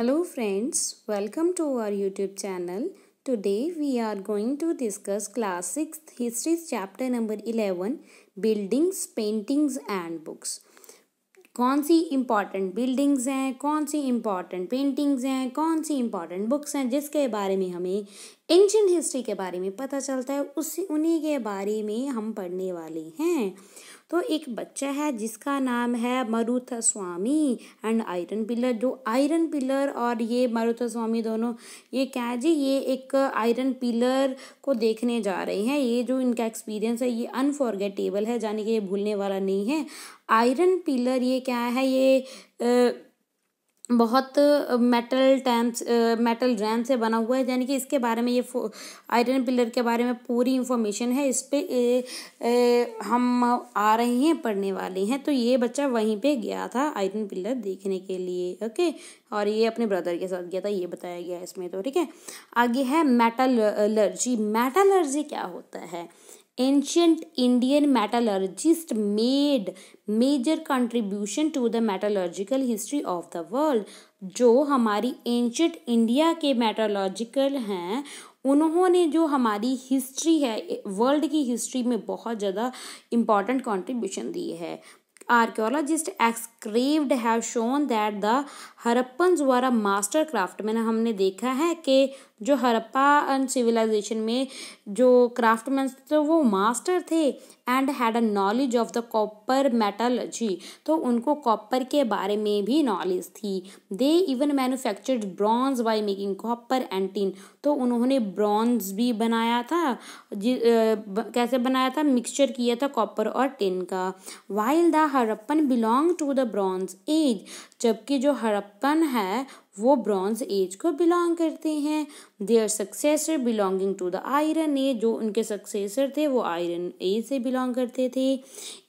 Hello friends, welcome to our YouTube channel. Today we are going to discuss class 6th history chapter number 11 buildings, paintings and books. कौन सी important buildings हैं कौन सी important paintings हैं कौन सी important books हैं जिसके बारे में हमें एंशंट हिस्ट्री के बारे में पता चलता है उसी उन्हीं के बारे में हम पढ़ने वाले हैं तो एक बच्चा है जिसका नाम है Marutha Swami and iron pillar जो आयरन पिलर और ये मरुथा स्वामी दोनों ये क्या है जी ये एक आयरन पिलर को देखने जा रहे हैं ये जो इनका एक्सपीरियंस है ये अनफॉरगेटेबल है जाने कि ये भूलने वाला नहीं है आयरन पिलर ये क्या है ये आ, बहुत मेटल टैम्स मेटल रैम से बना हुआ है यानी कि इसके बारे में ये आयरन पिलर के बारे में पूरी इंफॉर्मेशन है इस पर हम आ रहे हैं पढ़ने वाले हैं तो ये बच्चा वहीं पे गया था आयरन पिलर देखने के लिए ओके और ये अपने ब्रदर के साथ गया था ये बताया गया इसमें तो ठीक है आगे है मेटल मेटलर्जी क्या होता है ancient Indian metallurgist made major contribution to the metallurgical हिस्ट्री ऑफ द वर्ल्ड जो हमारी एंशंट इंडिया के मेटोलॉजिकल हैं उन्होंने जो हमारी हिस्ट्री है वर्ल्ड की हिस्ट्री में बहुत ज़्यादा इम्पॉर्टेंट कॉन्ट्रीब्यूशन दी है archaeologist excavated have shown that the Harappans were a master craft मैंने हमने देखा है कि जो हरप्पा सिविलाइजेशन में जो क्राफ्टमैन थे तो वो मास्टर थे and had a knowledge of the copper जी तो उनको कॉपर के बारे में भी नॉलेज थी they even manufactured bronze by making copper and tin तो उन्होंने ब्रॉन्ज भी बनाया था जि कैसे बनाया था मिक्सचर किया था कॉपर और टिन का while the Harappan belong to the bronze age जबकि जो हरप्पन है वो ब्रॉन्ज एज को बिलोंग करते हैं their successor belonging to the iron age जो उनके सक्सेसर थे वो आयरन एज से बिलोंग करते थे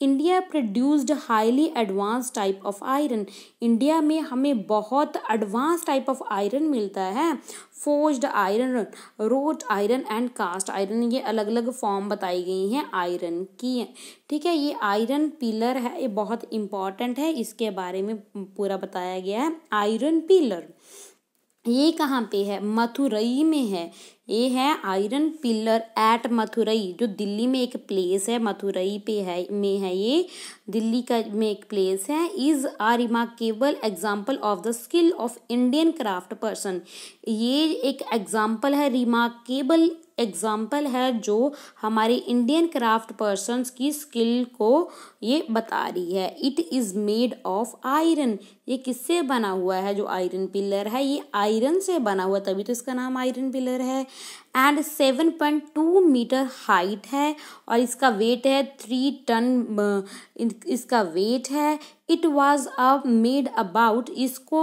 India produced highly advance type of iron India में हमें बहुत एडवांस टाइप ऑफ आयरन मिलता है forged iron wrought iron and cast iron ये अलग अलग फॉर्म बताई गई हैं आयरन की है। ठीक है ये आयरन पिलर है ये बहुत इंपॉर्टेंट है इसके बारे में पूरा बताया गया है आयरन पिलर ये कहाँ पे है मथुरई में है ये है आयरन पिलर एट मथुरई जो दिल्ली में एक प्लेस है मथुरई पे है में है ये दिल्ली का में एक प्लेस है is a remarkable example of the skill of Indian craft person ये एक एग्जाम्पल है रिमार्केबल एग्जाम्पल है जो हमारे इंडियन क्राफ्ट पर्सन की स्किल को ये बता रही है it is made of iron ये किससे बना हुआ है जो आयरन पिलर है ये आयरन से बना हुआ तभी तो इसका नाम आयरन पिलर है and seven point two metre height है और इसका वेट है थ्री टन इसका वेट है it was a made about इसको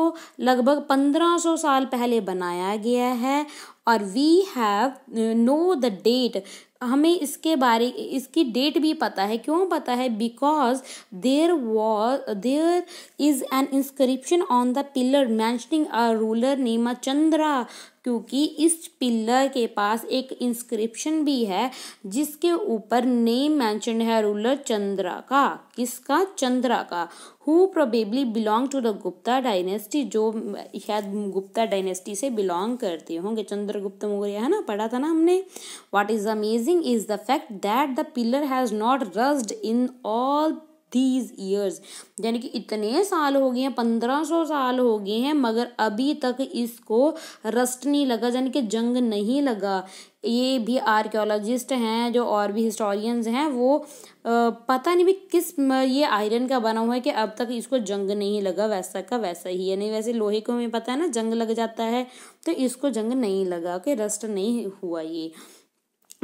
लगभग पंद्रह सौ साल पहले बनाया गया है or we have uh, know the date हमें इसके बारे इसकी डेट भी पता है क्यों पता है because there was there is an inscription on the pillar mentioning a ruler named Chandra क्योंकि इस पिलर के पास एक इंस्क्रिप्शन भी है जिसके ऊपर नेम मैंशन है रूलर चंद्रा का किसका चंद्रा का who probably belong to the Gupta dynasty जो शायद गुप्ता डायनेस्टी से बिलोंग करते होंगे चंद्रगुप्त मौर्य है ना पढ़ा था ना हमने what is amazing amazing is the fact that the pillar has not rust in all these years यानी कि इतने साल हो गए हैं पंद्रह सौ साल हो गए हैं मगर अभी तक इसको रस्ट नहीं लगा यानी कि जंग नहीं लगा ये भी आर्क्योलॉजिस्ट हैं जो और भी हिस्टोरियंस हैं वो पता नहीं भी किस ये आयरन का बना हुआ है कि अब तक इसको जंग नहीं लगा वैसा का वैसा ही है नहीं वैसे लोहे को हमें पता है ना जंग लग जाता है तो इसको जंग नहीं लगा कि रस्ट नहीं हुआ ये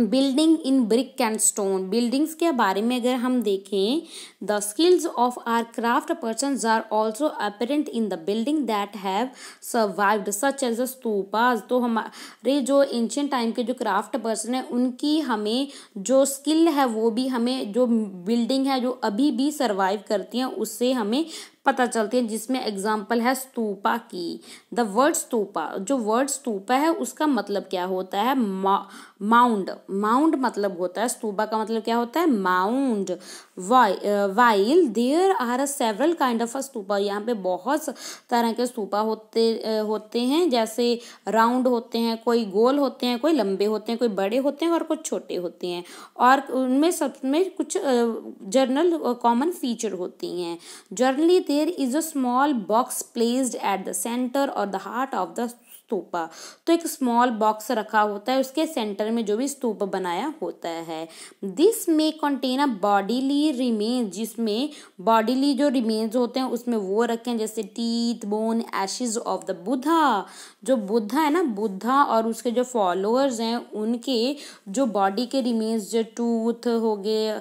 building in brick and stone buildings के बारे में अगर हम देखें the skills of our craft person are also apparent in the building that have survived such as stupas तो हमारे जो एंशियंट टाइम के जो क्राफ्ट पर्सन है उनकी हमें जो स्किल है वो भी हमें जो बिल्डिंग है जो अभी भी सर्वाइव करती हैं उससे हमें पता चलती है जिसमें एग्जाम्पल है स्तूपा की द वर्ड स्तूपा जो वर्ड स्तूपा है उसका मतलब क्या होता है माउंड माउंड मतलब होता है स्तूपा का मतलब क्या होता है mound while there are a several kind of a stupa यहाँ पे बहुत तरह के स्तूपा होते uh, होते हैं जैसे राउंड होते हैं कोई गोल होते हैं कोई लंबे होते हैं कोई बड़े होते हैं और कुछ छोटे होते हैं और उनमें सब में कुछ जर्नल कॉमन फीचर होती हैं generally there is a small box placed at the center or the heart of the stupa तो एक स्मॉल बॉक्स रखा होता है उसके सेंटर में जो भी स्तूप बनाया होता है this may contain a bodily remains जिसमें बॉडीली जो रिमेन्स होते हैं उसमें वो रखे हैं जैसे teeth bone ashes of the Buddha जो बुद्धा है ना बुद्धा और उसके जो फॉलोअर्स हैं उनके जो बॉडी के रिमेन्स जो टूथ हो गए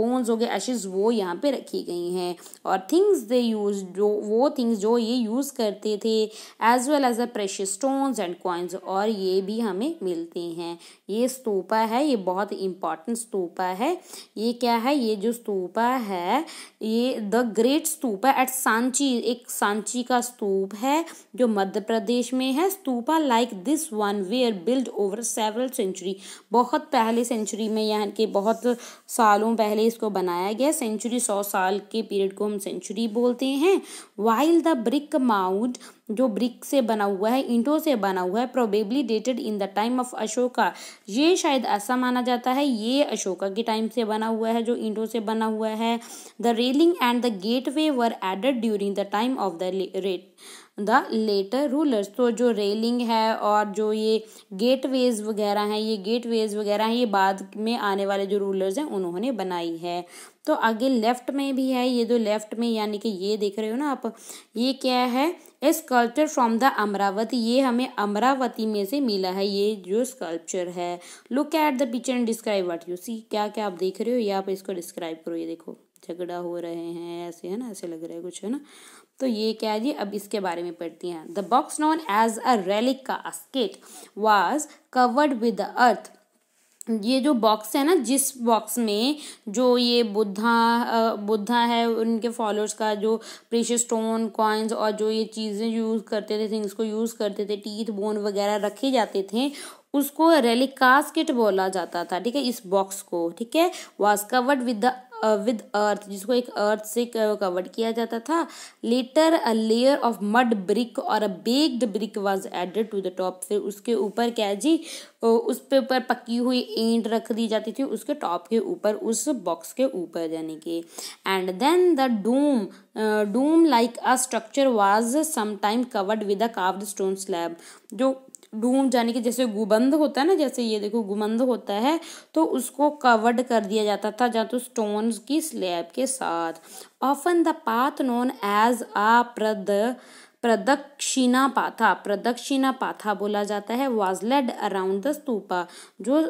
बोन्स हो गए एशिज वो यहाँ पे रखी गई हैं और थिंग्स दे यूज जो वो थिंग्स जो ये यूज़ करते थे as well as a precious stone stones and coins और ये भी हमें मिलते हैं ये स्तूपा है ये बहुत इंपॉर्टेंट स्तूपा है ये क्या है ये जो स्तूपा है ये the great stupa at Sanchi एक सांची का स्तूप है जो मध्य प्रदेश में है stupa like this one were build over several century बहुत पहले सेंचुरी में यहाँ के बहुत सालों पहले इसको बनाया गया सेंचुरी सौ साल के पीरियड को हम सेंचुरी बोलते हैं वाइल द ब्रिक माउंट जो ब्रिक से बना हुआ है ईंटों से बना हुआ है probably dated in the time of Ashoka ये शायद ऐसा माना जाता है ये अशोका के टाइम से बना हुआ है जो ईंटों से बना हुआ है the railing and the gateway were added during the time of the रेट द लेटर रूलर्स तो जो रेलिंग है और जो ये गेटवेज वगैरह हैं ये गेटवेज वगैरह हैं ये बाद में आने वाले जो रूलर्स हैं उन्होंने बनाई है तो आगे लेफ्ट में भी है ये जो लेफ्ट में यानी कि ये देख रहे हो ना आप ये क्या है स्कल्पचर फ्रॉम द अमरावती ये हमें अमरावती में से मिला है ये जो स्कल्पचर है look at the picture and describe what you see क्या क्या आप देख रहे हो ये आप इसको डिस्क्राइब करो ये देखो झगड़ा हो रहे हैं ऐसे है ना ऐसे लग रहा है कुछ है ना तो ये क्या है जी अब इसके बारे में पढ़ती हैं the box known as a relic casket was covered with the earth ये जो बॉक्स है ना जिस बॉक्स में जो ये बुद्धा बुद्धा है उनके फॉलोअर्स का जो प्रेशियस स्टोन कॉइन्स और जो ये चीज़ें यूज़ करते थे थिंग्स को यूज़ करते थे टीथ बोन वगैरह रखे जाते थे उसको रेलिकास्केट बोला जाता था ठीक है इस बॉक्स को ठीक है was covered with the with earth जिसको एक अर्थ से कवर किया जाता था later a layer of mud brick और a baked brick was added to the top फिर उसके ऊपर क्या जी उस पे ऊपर पकी हुई ईंट रख दी जाती थी उसके टॉप के ऊपर उस बॉक्स के ऊपर यानी कि and then the dome dome like a structure was समाइम covered with a carved stone slab जो डूम जाने की जैसे गुबंद होता है ना जैसे ये देखो गुबंद होता है तो उसको कवर्ड कर दिया जाता था या तो स्टोन की स्लैब के साथ often the path known as a प्रद प्रदक्षिणा पाथा प्रदक्षिणा पाथा बोला जाता है was laid around the stupa जो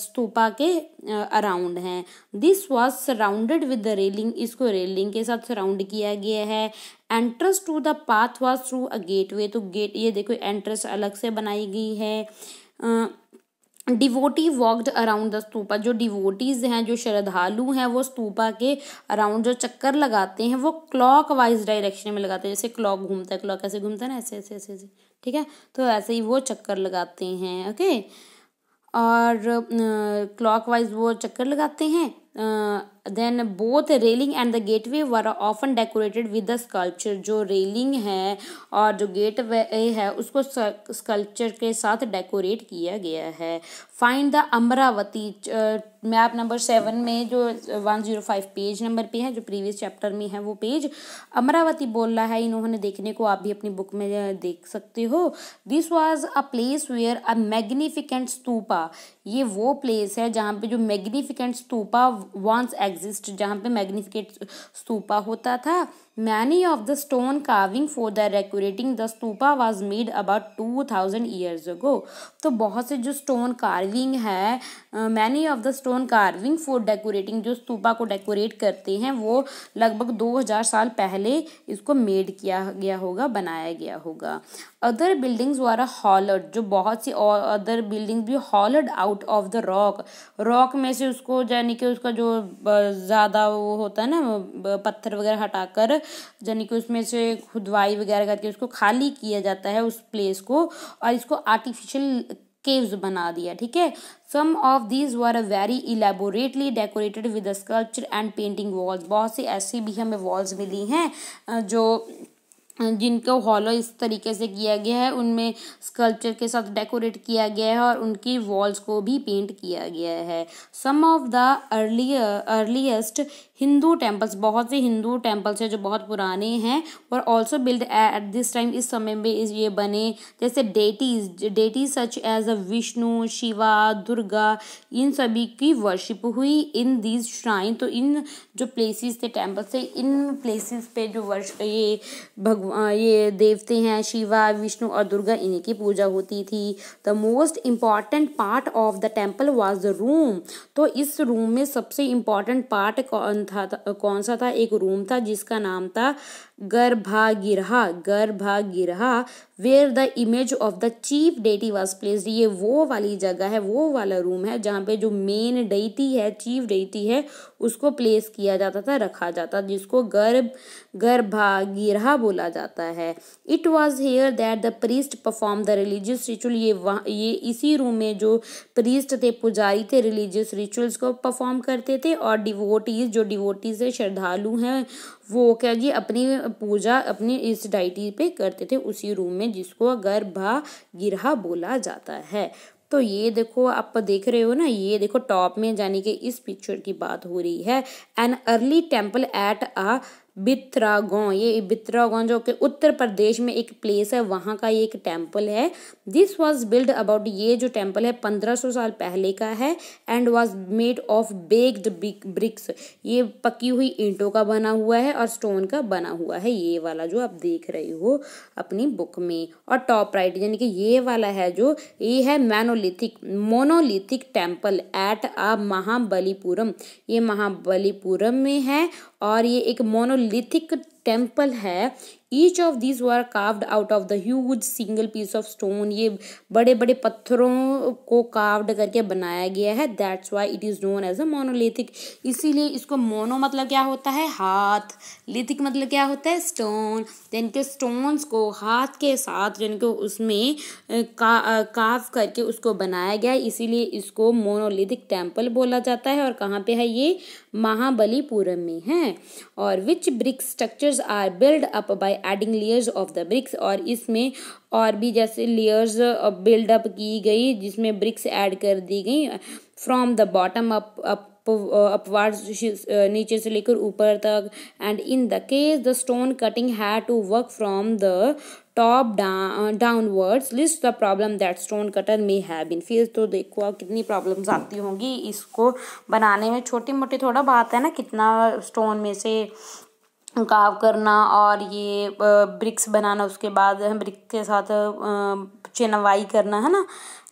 स्तूपा के अराउंड हैं this was surrounded with the railing इसको रेलिंग के साथ सराउंड किया गया है entrance to the path was through a gateway तो गेट ये देखो एंट्रेंस अलग से बनाई गई है devotee walked around the stupa जो डिवोटीज हैं जो श्रद्धालु हैं वो स्तूपा के अराउंड जो चक्कर लगाते हैं वो क्लॉक वाइज डायरेक्शन में लगाते हैं जैसे क्लॉक घूमता है क्लॉक ऐसे घूमता है ना ऐसे ऐसे ऐसे ऐसे ठीक है तो ऐसे ही वो चक्कर लगाते हैं ओके और क्लॉक वाइज वो चक्कर लगाते हैं then both railing and the gateway were often decorated with the sculpture जो रेलिंग है और जो वे है उसको स्कल्पचर के साथ डेकोरेट किया गया है find the Amaravati map number seven में जो one zero five page number पे है जो प्रीवियस चैप्टर में है वो पेज अमरावती बोल रहा है इन्होंने देखने को आप भी अपनी बुक में देख सकते हो this was a place where a magnificent stupa ये वो प्लेस है जहाँ पे जो मैग्निफिकेंट स्तूपा वंस एग्जिस्ट जहाँ पे मैग्निफिकेट स्तूपा होता था Many of the stone carving for the decorating the stupa was made about 2000 years ago. तो बहुत से जो stone carving है many of the stone carving for decorating जो stupa को decorate करते हैं वो लगभग 2000 साल पहले इसको made किया गया होगा बनाया गया होगा other buildings वर hollowed हॉलर्ड जो बहुत सी अदर बिल्डिंग्स भी hollowed out of the rock rock में से उसको यानी कि उसका जो ज़्यादा वो होता है ना पत्थर वगैरह हटाकर यानी कि उसमें से खुदवाई वगैरह करके उसको खाली किया जाता है उस प्लेस को और इसको आर्टिफिशियल केव्स बना दिया ठीक है some of these were a very elaborately decorated with sculpture and painting walls बहुत सी ऐसी भी हमें वॉल्स मिली हैं जो जिनको हॉलो इस तरीके से किया गया है उनमें स्कल्पचर के साथ डेकोरेट किया गया है और उनकी वॉल्स को भी पेंट किया गया है some of the early earliest Hindu temples बहुत से हिंदू टेम्पल्स हैं जो बहुत पुराने हैं और also build at this time इस समय में इस ये बने जैसे deities deity such as a Vishnu Shiva Durga इन सभी की वर्शिप हुई इन दीज श्राइन तो इन जो प्लेसेस थे टेम्पल्स थे इन प्लेसेस पे जो वर्ष ये भगवान ये देवते हैं शिवा विष्णु और दुर्गा इन्हीं की पूजा होती थी the most important part of the temple was the room तो इस रूम में सबसे इम्पॉर्टेंट पार्ट कौन था, कौन सा था एक रूम था जिसका नाम था garbhagriha garbhagriha where the image of the chief deity was placed ये वो वाली जगह है वो वाला रूम है जहाँ पे जो मेन डेटी है चीफ डेटी है उसको प्लेस किया जाता था रखा जाता जिसको गर्भ गर्भागिरह बोला जाता है it was here that the priest perform the religious ritual ये वहाँ ये इसी रूम में जो प्रीस्ट थे पुजारी थे रिलीजियस रिचुअल्स को परफॉर्म करते थे और डिवोटीज जो डिवोटीज है श्रद्धालु हैं वो क्या जी अपनी पूजा अपनी इस डाइटी पे करते थे उसी रूम में जिसको गर्भा गिरहा बोला जाता है तो ये देखो आप देख रहे हो ना ये देखो टॉप में जाने के इस पिक्चर की बात हो रही है an early temple at a Bhitargaon ये बित्रागों जो कि उत्तर प्रदेश में एक प्लेस है वहाँ का ये एक टेम्पल है दिस वॉज बिल्ड अबाउट ये जो टेम्पल है पंद्रह सौ साल पहले का है and was made of baked bricks ये पकी हुई ईंटों का बना हुआ है और स्टोन का बना हुआ है ये वाला जो आप देख रहे हो अपनी बुक में और टॉप राइट यानी कि ये वाला है जो ये है monolithic monolithic temple at a Mahabalipuram ये महाबलीपुरम में है और ये एक मोनोलिथिक टेम्पल है each of these were carved out of the huge single piece of stone ये बड़े बड़े पत्थरों को कार्व्ड करके बनाया गया है that's why it is known as a monolithic इसीलिए इसको मोनो मतलब क्या होता है हाथ लिथिक मतलब क्या होता है स्टोन यानी कि स्टोन्स को हाथ के साथ यानी कि उसमें काव करके उसको बनाया गया है इसीलिए इसको मोनोलिथिक टेम्पल बोला जाता है और कहाँ पे है ये महाबलीपुरम में हैं और which bricks structures are build up by adding layers of the bricks और इसमें और भी जैसे लेयर्स बिल्डअप uh, की गई जिसमें ब्रिक्स ऐड कर दी गई from the bottom up up upward नीचे से लेकर ऊपर तक and in the case the stone cutting had to work from the top downwards list the problem that stone cutter may have been face तो देखो आप कितनी प्रॉब्लम्स आती होंगी इसको बनाने में छोटी मोटी थोड़ा बात है ना कितना स्टोन में से काव करना और ये ब्रिक्स बनाना उसके बाद ब्रिक के साथ चिनवाई करना है ना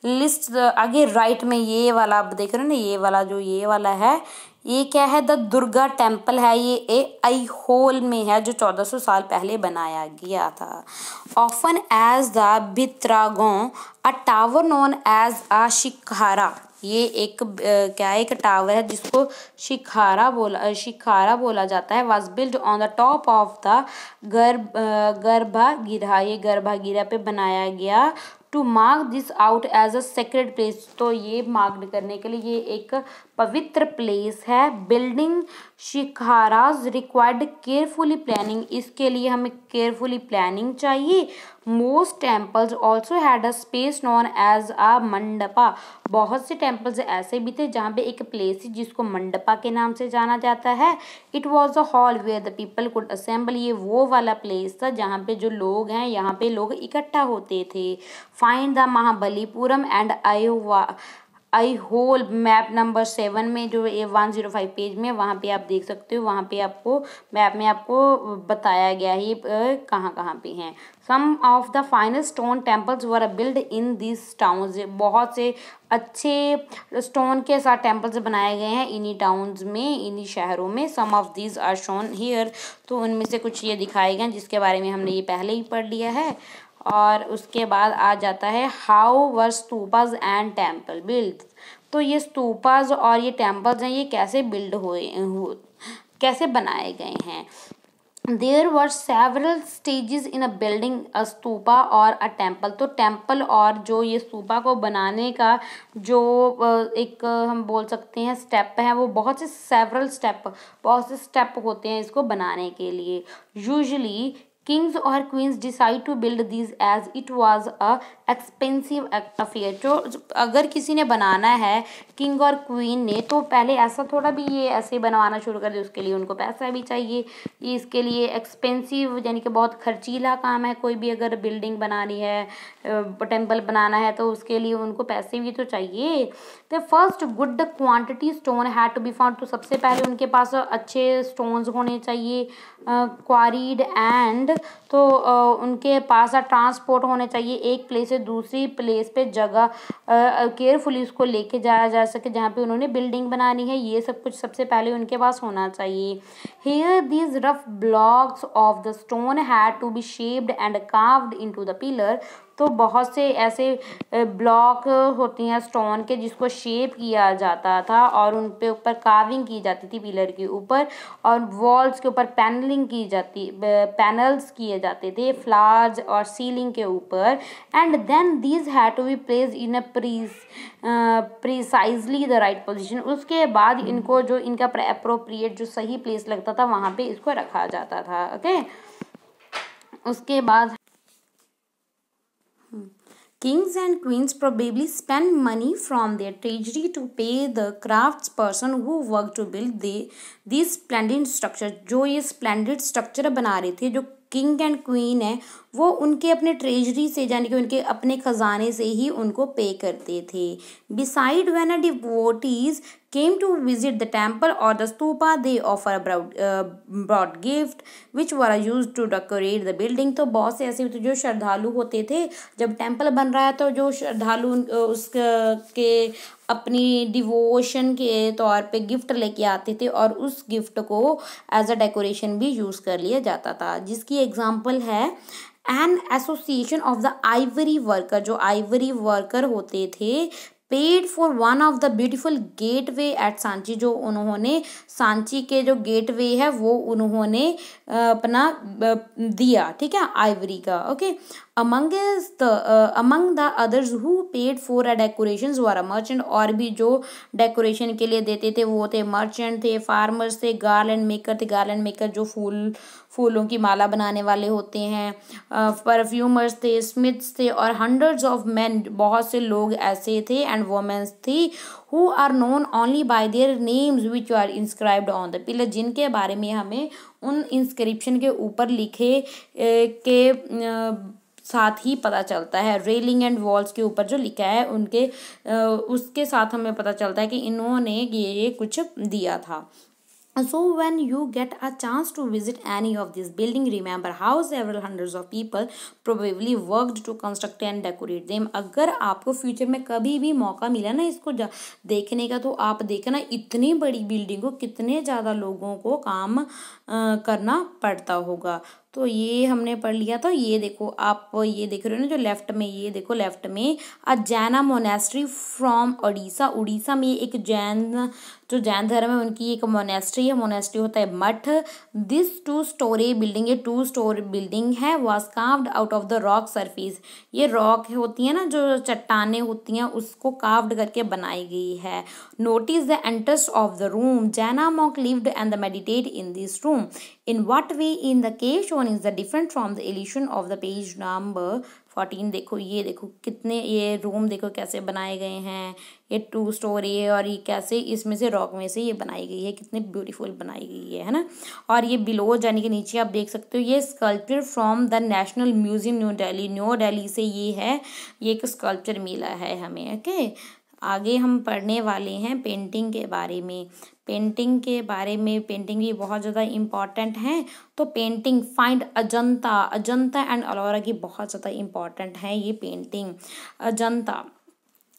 लिस्ट आगे राइट में ये वाला आप देख रहे हो ना ये वाला जो ये वाला है ये क्या है द दुर्गा टेम्पल है ये ए होल में है जो 1400 साल पहले बनाया गया था often as the Bhitargaon a tower known as a shikhara ये एक क्या एक टावर है जिसको शिखारा बोला शिखारा बोला जाता है was build on the top of the गर्भ गर्भागिरा ये गर्भागिरा पे बनाया गया to mark this out as a sacred place तो ये मार्क करने के लिए ये एक पवित्र प्लेस है building shikharas required carefully planning इसके लिए हमें केयरफुली प्लानिंग चाहिए most temples also had a space known as a mandapa बहुत से टेम्पल्स ऐसे भी थे जहाँ पे एक प्लेस थी जिसको मंडपा के नाम से जाना जाता है it was a hall where the people could assemble ये वो वाला प्लेस था जहाँ पे जो लोग हैं यहाँ पे लोग इकट्ठा होते थे फाइंड द महाबलीपुरम एंड अयोवा Aihole map number seven में जो ये वन जीरो फाइव पेज में वहाँ पे आप देख सकते हो वहाँ पे आपको मैप में आपको बताया गया है ये कहाँ कहाँ पे हैं some of the final stone temples were build in this towns बहुत से अच्छे स्टोन के साथ टेम्पल्स बनाए गए हैं इन्हीं टाउन्स में इन्हीं शहरों में some of this are shown here तो उनमें से कुछ ये दिखाए गए जिसके बारे में हमने ये पहले ही पढ़ लिया है और उसके बाद आ जाता है how were stupas and temple build तो ये स्तूपाज और ये टेम्पल्स हैं ये कैसे बिल्ड हुए कैसे बनाए गए हैं there were several stages in a building a stupa और अ टेम्पल तो टेम्पल और जो ये स्तूपा को बनाने का जो एक हम बोल सकते हैं स्टेप है वो बहुत से सेवरल स्टेप बहुत से स्टेप होते हैं इसको बनाने के लिए यूजली किंग्स और queens decide to build this as it was a expensive affair तो अगर किसी ने बनाना है किंग और क्वीन ने तो पहले ऐसा थोड़ा भी ये ऐसे बनवाना शुरू कर दे उसके लिए उनको पैसा भी चाहिए इसके लिए एक्सपेंसिव यानी कि बहुत खर्चीला काम है कोई भी अगर बिल्डिंग बनानी है टेम्पल बनाना है तो उसके लिए उनको पैसे भी तो चाहिए the first good quantity stone है टू बी फाउंड तो सबसे पहले उनके पास अच्छे स्टोन्स होने चाहिए क्वारीड एंड एंड तो उनके पास ट्रांसपोर्ट होने चाहिए एक प्लेस से दूसरी प्लेस पे जगह केयरफुली उसको लेके जाया जा सके जहाँ पे उन्होंने बिल्डिंग बनानी है ये सब कुछ सबसे पहले उनके पास होना चाहिए here these rough blocks of the stone had to be shaped and carved into the pillar तो बहुत से ऐसे ब्लॉक होते हैं स्टोन के जिसको शेप किया जाता था और उन पे ऊपर कार्विंग की जाती थी पिलर के ऊपर और वॉल्स के ऊपर पैनलिंग की जाती पैनल्स किए जाते थे फ्लावर्स और सीलिंग के ऊपर and then these had to be place in a प्रीस प्रिसाइजली द राइट पोजिशन उसके बाद इनको जो इनका अप्रोप्रिएट जो सही प्लेस लगता था वहाँ पे इसको रखा जाता था ओके okay? उसके बाद Kings and queens probably spent money from their treasury to pay the craftsperson who worked to build the these splendid structure जो ये splendid structure बना रहे थे जो किंग एंड क्वीन है वो उनके अपने ट्रेजरी से यानी कि उनके अपने ख़जाने से ही उनको पे करते थे beside when a devotees came to visit the temple or the stupa they offer a broad, uh, broad gift which were used to decorate the building तो बहुत से ऐसे जो श्रद्धालु होते थे जब टेम्पल बन रहा है तो जो श्रद्धालु उस के अपनी डिवोशन के तौर पे गिफ्ट लेके आते थे और उस गिफ्ट को एज अ डेकोरेशन भी यूज़ कर लिया जाता था जिसकी एग्जांपल है an association of the ivory worker जो आइवरी वर्कर होते थे paid for one of the beautiful gateway at Sanchi जो उन्होंने सांची के जो गेट वे है वो उन्होंने अपना दिया ठीक है आइवरी का okay among among the others who paid for a decoration for merchant और भी जो डेकोरेशन के लिए देते थे वो थे मर्चेंट थे फार्मर्स थे गार्लैंड मेकर थे गार्लैंड मेकर जो फूल फूलों की माला बनाने वाले होते हैं परफ्यूमर्स uh, थे स्मिथ्स थे और हंड्रेड्स ऑफ मैन बहुत से लोग ऐसे थे एंड वोमेंस थी who are known only by their names which are inscribed on the pillar जिनके बारे में हमें उन इंस्क्रिप्शन के ऊपर लिखे ए, uh, के uh, साथ ही पता चलता है रेलिंग एंड वॉल्स के ऊपर जो लिखा है उनके उसके साथ हमें पता चलता है कि इन्होंने ये ये कुछ दिया था so when you get a chance to visit any of this building remember how several hundred of people probably worked to construct and decorate them अगर आपको फ्यूचर में कभी भी मौका मिला ना इसको देखने का तो आप देखना इतनी बड़ी बिल्डिंग को कितने ज़्यादा लोगों को काम आ, करना पड़ता होगा तो ये हमने पढ़ लिया था ये देखो आप ये देख रहे हो ना जो लेफ्ट में ये देखो लेफ्ट में अ जैना मोनेस्ट्री फ्रॉम उड़ीसा उड़ीसा में एक जैन जो जैन धर्म है उनकी एक मोनेस्ट्री है मोनेस्ट्री होता है मठ दिस टू स्टोरी बिल्डिंग ये टू स्टोरी बिल्डिंग है was carved out of the rock surface ये रॉक होती है ना जो चट्टाने होती हैं उसको काव्ड करके बनाई गई है notice the entrance of the room Jaina monk lived and the meditate in this room In what way in the case shown is the different from the illusion of the page number fourteen देखो ये देखो कितने ये room देखो कैसे बनाए गए हैं ये टू स्टोरी है और ये कैसे इसमें से रॉक में से ये बनाई गई है कितने ब्यूटीफुल बनाई गई है है ना और ये बिलो यानी कि नीचे आप देख सकते हो ये sculpture from the national museum new Delhi new Delhi से ये है ये एक स्कल्पचर मिला है हमें ओके आगे हम पढ़ने वाले हैं पेंटिंग के बारे में पेंटिंग के बारे में पेंटिंग भी बहुत ज़्यादा इम्पॉर्टेंट है तो painting find Ajanta Ajanta and Ellora की बहुत ज़्यादा इम्पॉर्टेंट है ये पेंटिंग अजंता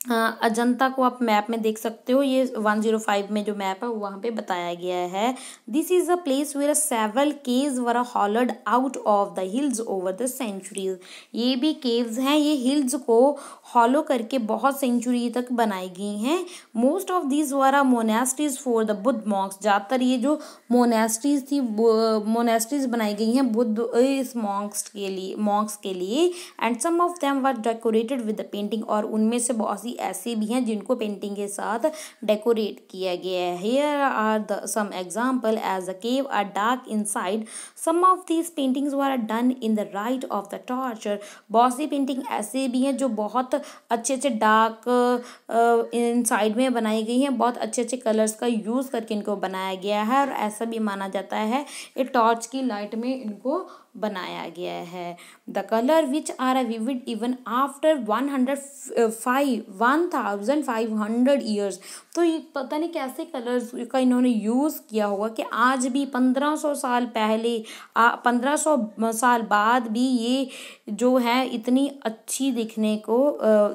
हाँ, अजंता को आप मैप में देख सकते हो ये वन जीरो फाइव में जो मैप है वहाँ पे बताया गया है this is a place where several caves were hollowed out of the hills over the centuries ये भी केव्स हैं ये हिल्स को हॉलो करके बहुत सेंचुरी तक बनाई गई हैं most of this were are monasteries for the Buddha monks ज़्यादातर ये जो मोनेस्ट्रीज थी मोनेस्ट्रीज बनाई गई हैं बुद्ध इस मॉक्स के लिए मॉक्स के लिए and some of them were decorated with the painting और उनमें से बहुत सी मूर्ति ऐसे भी हैं जिनको पेंटिंग के साथ डेकोरेट किया गया है here are the some example as a cave a dark inside some of these paintings were done in the right of the torch बहुत सी पेंटिंग ऐसे भी हैं जो बहुत अच्छे अच्छे डार्क इन साइड में बनाई गई हैं बहुत अच्छे अच्छे कलर्स का यूज़ करके इनको बनाया गया है और ऐसा भी माना जाता है ये टॉर्च की लाइट में इनको बनाया गया है the colour which are a vivid even after one hundred five one thousand five hundred years तो ये पता नहीं कैसे कलर्स का इन्होंने यूज़ किया होगा कि आज भी पंद्रह सौ साल पहले पंद्रह सौ साल बाद भी ये जो है इतनी अच्छी दिखने को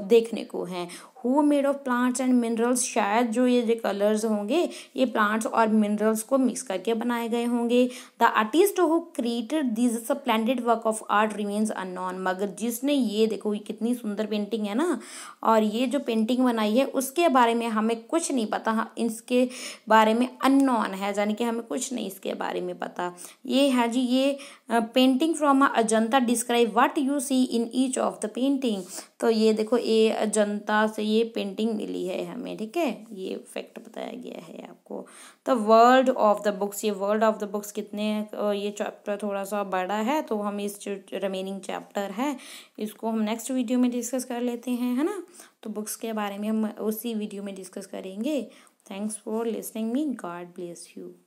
देखने को हैं who made of plants and minerals शायद जो ये जो कलर्स होंगे ये प्लांट्स और मिनरल्स को मिक्स करके बनाए गए होंगे the artist who created this splendid work of art remains unknown मगर जिसने ये देखो ये कितनी सुंदर पेंटिंग है ना और ये जो पेंटिंग बनाई है उसके बारे में हमें कुछ नहीं पता हाँ, इसके बारे में अननोन है यानी कि हमें कुछ नहीं इसके बारे में पता ये है जी ये painting from Ajanta describe what you see in each of the painting तो ये देखो ये अजंता से ये पेंटिंग मिली है हमें ठीक है ये फैक्ट बताया गया है आपको तो वर्ल्ड ऑफ द बुक्स ये वर्ल्ड ऑफ द बुक्स कितने ये चैप्टर थोड़ा सा बड़ा है तो हम इस रिमेनिंग चैप्टर है इसको हम नेक्स्ट वीडियो में डिस्कस कर लेते हैं है ना तो बुक्स के बारे में हम उसी वीडियो में डिस्कस करेंगे thanks for listening me God bless you